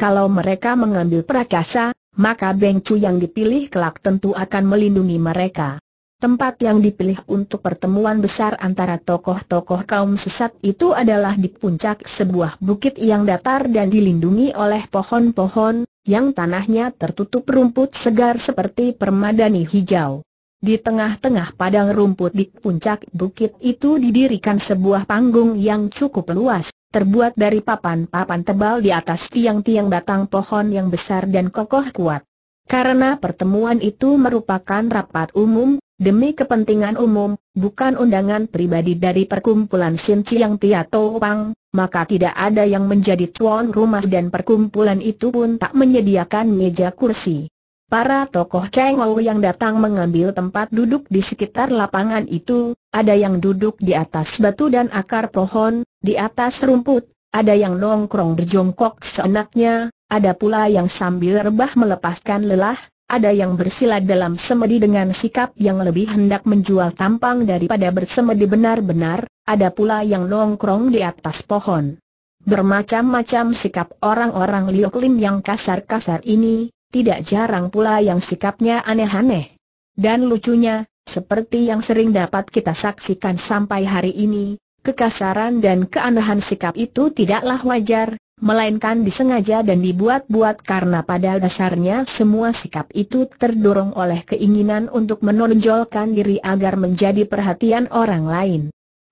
Kalau mereka mengambil prakasa, maka Beng Chu yang dipilih kelak tentu akan melindungi mereka. Tempat yang dipilih untuk pertemuan besar antara tokoh-tokoh kaum sesat itu adalah di puncak sebuah bukit yang datar dan dilindungi oleh pohon-pohon, yang tanahnya tertutup rumput segar seperti permadani hijau. Di tengah-tengah padang rumput di puncak bukit itu didirikan sebuah panggung yang cukup luas, terbuat dari papan-papan tebal di atas tiang-tiang batang pohon yang besar dan kokoh kuat. Karena pertemuan itu merupakan rapat umum, demi kepentingan umum, bukan undangan pribadi dari perkumpulan Sin Chiang Piato Pang, maka tidak ada yang menjadi tuan rumah dan perkumpulan itu pun tak menyediakan meja kursi. Para tokoh Chengou yang datang mengambil tempat duduk di sekitar lapangan itu, ada yang duduk di atas batu dan akar pohon, di atas rumput, ada yang nongkrong berjongkok seenaknya, ada pula yang sambil rebah melepaskan lelah, ada yang bersilat dalam semedi dengan sikap yang lebih hendak menjual tampang daripada bersemedi benar-benar, ada pula yang nongkrong di atas pohon. Bermacam-macam sikap orang-orang Lioklim yang kasar-kasar ini, tidak jarang pula yang sikapnya aneh-aneh. Dan lucunya, seperti yang sering dapat kita saksikan sampai hari ini, kekasaran dan keanehan sikap itu tidaklah wajar, melainkan disengaja dan dibuat-buat karena pada dasarnya semua sikap itu terdorong oleh keinginan untuk menonjolkan diri agar menjadi perhatian orang lain.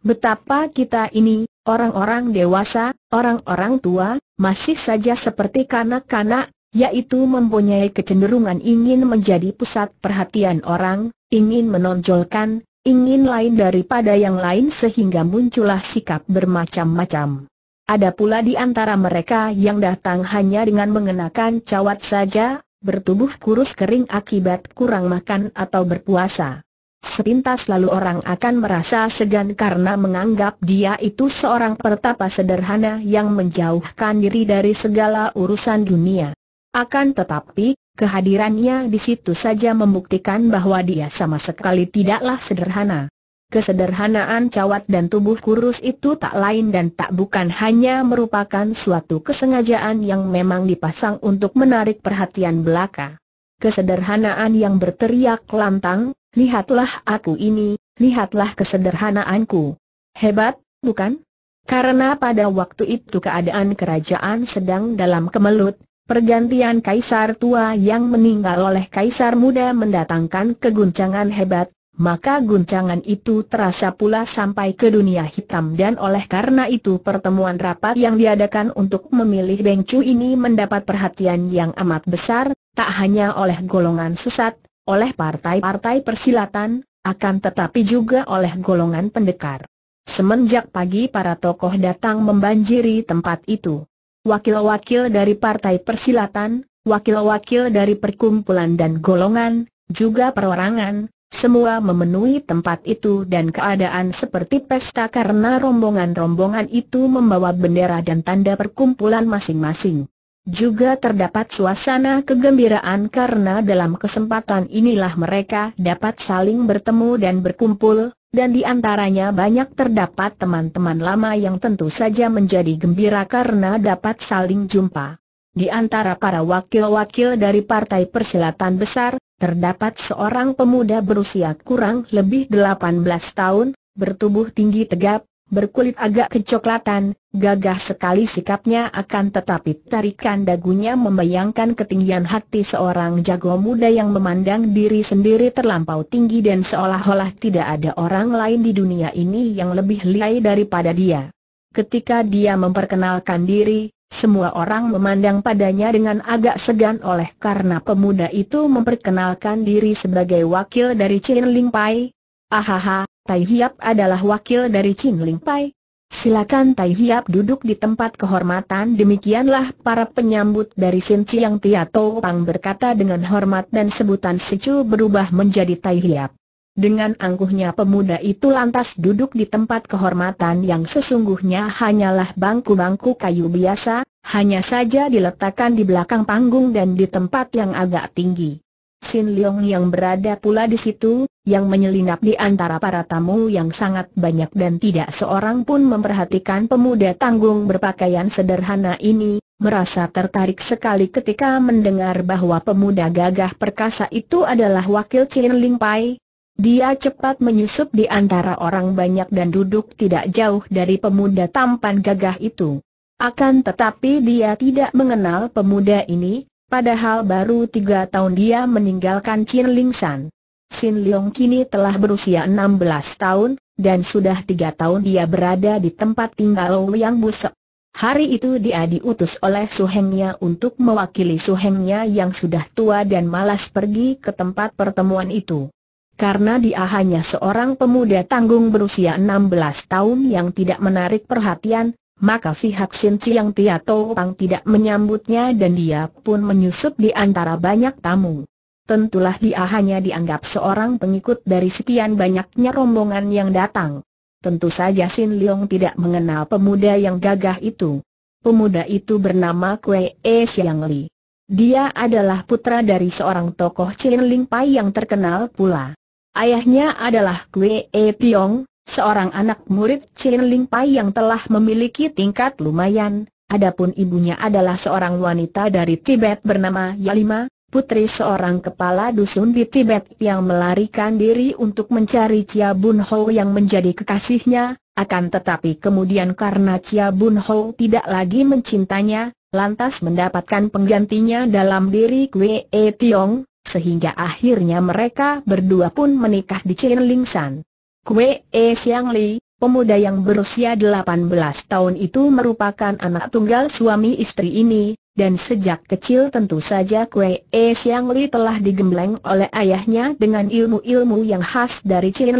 Betapa kita ini, orang-orang dewasa, orang-orang tua, masih saja seperti kanak-kanak, yaitu mempunyai kecenderungan ingin menjadi pusat perhatian orang, ingin menonjolkan, ingin lain daripada yang lain sehingga muncullah sikap bermacam-macam. Ada pula di antara mereka yang datang hanya dengan mengenakan cawat saja, bertubuh kurus kering akibat kurang makan atau berpuasa. Sepintas lalu orang akan merasa segan karena menganggap dia itu seorang pertapa sederhana yang menjauhkan diri dari segala urusan dunia. Akan tetapi, kehadirannya di situ saja membuktikan bahwa dia sama sekali tidaklah sederhana. Kesederhanaan cawat dan tubuh kurus itu tak lain dan tak bukan hanya merupakan suatu kesengajaan yang memang dipasang untuk menarik perhatian belaka. Kesederhanaan yang berteriak lantang, lihatlah aku ini, lihatlah kesederhanaanku. Hebat, bukan? Karena pada waktu itu keadaan kerajaan sedang dalam kemelut, pergantian kaisar tua yang meninggal oleh kaisar muda mendatangkan keguncangan hebat, maka guncangan itu terasa pula sampai ke dunia hitam dan oleh karena itu pertemuan rapat yang diadakan untuk memilih Beng Chu ini mendapat perhatian yang amat besar, tak hanya oleh golongan sesat, oleh partai-partai persilatan, akan tetapi juga oleh golongan pendekar. Semenjak pagi para tokoh datang membanjiri tempat itu. Wakil-wakil dari partai persilatan, wakil-wakil dari perkumpulan dan golongan, juga perorangan, semua memenuhi tempat itu dan keadaan seperti pesta karena rombongan-rombongan itu membawa bendera dan tanda perkumpulan masing-masing. Juga terdapat suasana kegembiraan karena dalam kesempatan inilah mereka dapat saling bertemu dan berkumpul, dan di antaranya banyak terdapat teman-teman lama yang tentu saja menjadi gembira karena dapat saling jumpa. Di antara para wakil-wakil dari Partai Persilatan Besar, Terdapat seorang pemuda berusia kurang lebih 18 tahun, bertubuh tinggi tegap, berkulit agak kecoklatan, gagah sekali sikapnya akan tetapi tarikan dagunya membayangkan ketinggian hati seorang jago muda yang memandang diri sendiri terlampau tinggi dan seolah-olah tidak ada orang lain di dunia ini yang lebih liai daripada dia. Ketika dia memperkenalkan diri, semua orang memandang padanya dengan agak segan oleh karena pemuda itu memperkenalkan diri sebagai wakil dari Chin Ling Pai. Ahaha, Tai Hiap adalah wakil dari Chin Ling Pai. Silakan Tai Hiap duduk di tempat kehormatan demikianlah para penyambut dari Sin Chiang Tia Pang berkata dengan hormat dan sebutan Sicu berubah menjadi Tai Hiap. Dengan angkuhnya pemuda itu lantas duduk di tempat kehormatan yang sesungguhnya hanyalah bangku-bangku kayu biasa, hanya saja diletakkan di belakang panggung dan di tempat yang agak tinggi. Sin Leong yang berada pula di situ, yang menyelinap di antara para tamu yang sangat banyak dan tidak seorang pun memperhatikan pemuda tanggung berpakaian sederhana ini, merasa tertarik sekali ketika mendengar bahwa pemuda gagah perkasa itu adalah wakil Chin Ling Pai, dia cepat menyusup di antara orang banyak dan duduk tidak jauh dari pemuda tampan gagah itu. Akan tetapi dia tidak mengenal pemuda ini, padahal baru tiga tahun dia meninggalkan Qin Ling San. Sin kini telah berusia 16 tahun, dan sudah tiga tahun dia berada di tempat tinggal Yang Busek. Hari itu dia diutus oleh suhengnya untuk mewakili suhengnya yang sudah tua dan malas pergi ke tempat pertemuan itu karena dia hanya seorang pemuda tanggung berusia 16 tahun yang tidak menarik perhatian, maka pihak Sin Chiang Tia Pang tidak menyambutnya dan dia pun menyusup di antara banyak tamu. Tentulah dia hanya dianggap seorang pengikut dari sekian banyaknya rombongan yang datang. Tentu saja Sin Leong tidak mengenal pemuda yang gagah itu. Pemuda itu bernama Kwe E Yang Li. Dia adalah putra dari seorang tokoh Chin Ling Pai yang terkenal pula. Ayahnya adalah Kwe E Tiong, seorang anak murid Chin Ling Pai yang telah memiliki tingkat lumayan. Adapun ibunya adalah seorang wanita dari Tibet bernama Yalima, putri seorang kepala dusun di Tibet yang melarikan diri untuk mencari Chia Bun Ho yang menjadi kekasihnya. Akan tetapi kemudian karena Chia Bun Ho tidak lagi mencintanya, lantas mendapatkan penggantinya dalam diri Kwe E Tiong, sehingga akhirnya mereka berdua pun menikah di Chin Ling San. Kue E Xiang Li, pemuda yang berusia 18 tahun itu merupakan anak tunggal suami istri ini, dan sejak kecil tentu saja Kue E Xiang Li telah digembleng oleh ayahnya dengan ilmu-ilmu yang khas dari Chin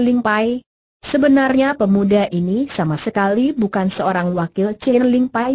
Sebenarnya pemuda ini sama sekali bukan seorang wakil Chin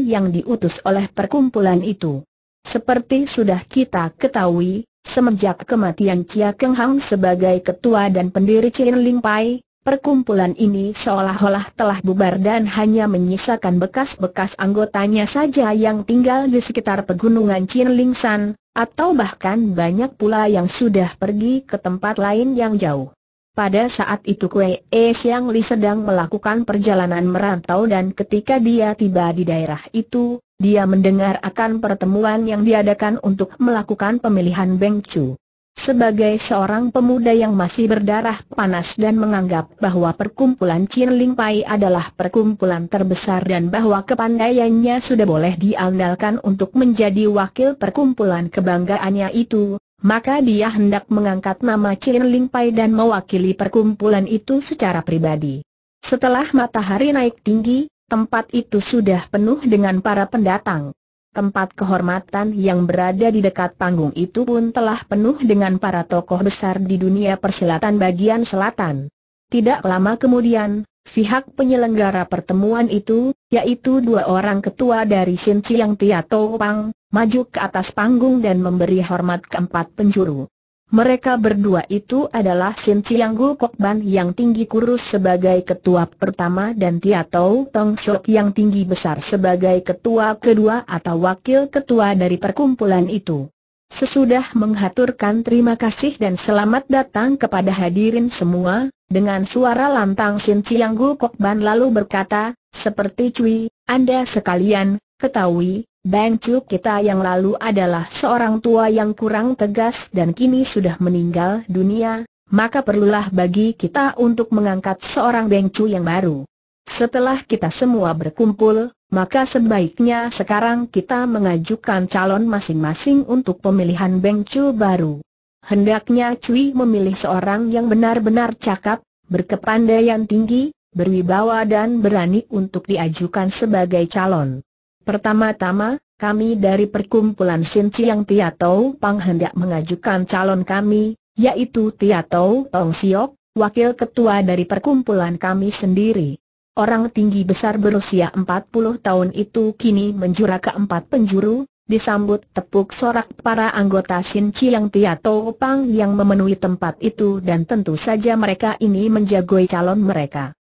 yang diutus oleh perkumpulan itu. Seperti sudah kita ketahui, Semenjak kematian Chia Keng Hang sebagai ketua dan pendiri Chin Ling Pai, perkumpulan ini seolah-olah telah bubar dan hanya menyisakan bekas-bekas anggotanya saja yang tinggal di sekitar pegunungan Chin Ling San, atau bahkan banyak pula yang sudah pergi ke tempat lain yang jauh. Pada saat itu Kue E Xiang Li sedang melakukan perjalanan merantau dan ketika dia tiba di daerah itu, dia mendengar akan pertemuan yang diadakan untuk melakukan pemilihan Beng Chu. Sebagai seorang pemuda yang masih berdarah panas dan menganggap bahwa perkumpulan Chin Ling Pai adalah perkumpulan terbesar dan bahwa kepandaiannya sudah boleh diandalkan untuk menjadi wakil perkumpulan kebanggaannya itu, maka dia hendak mengangkat nama Chin Ling Pai dan mewakili perkumpulan itu secara pribadi. Setelah matahari naik tinggi, tempat itu sudah penuh dengan para pendatang. Tempat kehormatan yang berada di dekat panggung itu pun telah penuh dengan para tokoh besar di dunia persilatan bagian selatan. Tidak lama kemudian, pihak penyelenggara pertemuan itu, yaitu dua orang ketua dari Sin Chiang Tia Pang, maju ke atas panggung dan memberi hormat keempat penjuru. Mereka berdua itu adalah Sin Chiang Kokban yang tinggi kurus sebagai ketua pertama dan Tia Tau Tong Shok yang tinggi besar sebagai ketua kedua atau wakil ketua dari perkumpulan itu. Sesudah menghaturkan terima kasih dan selamat datang kepada hadirin semua, dengan suara lantang Sin Chiang Kokban lalu berkata, seperti cuy, Anda sekalian, ketahui, Bang Chu kita yang lalu adalah seorang tua yang kurang tegas dan kini sudah meninggal dunia, maka perlulah bagi kita untuk mengangkat seorang Bang Chu yang baru. Setelah kita semua berkumpul, maka sebaiknya sekarang kita mengajukan calon masing-masing untuk pemilihan Bang Chu baru. Hendaknya Cui memilih seorang yang benar-benar cakap, berkepandaian tinggi, berwibawa dan berani untuk diajukan sebagai calon. Pertama-tama, kami dari perkumpulan Sin Chiang Tiatou Pang hendak mengajukan calon kami, yaitu Tiatou Tong Siok, wakil ketua dari perkumpulan kami sendiri. Orang tinggi besar berusia 40 tahun itu kini menjura ke empat penjuru, disambut tepuk sorak para anggota Sin Chiang Tiatou Pang yang memenuhi tempat itu dan tentu saja mereka ini menjagoi calon mereka.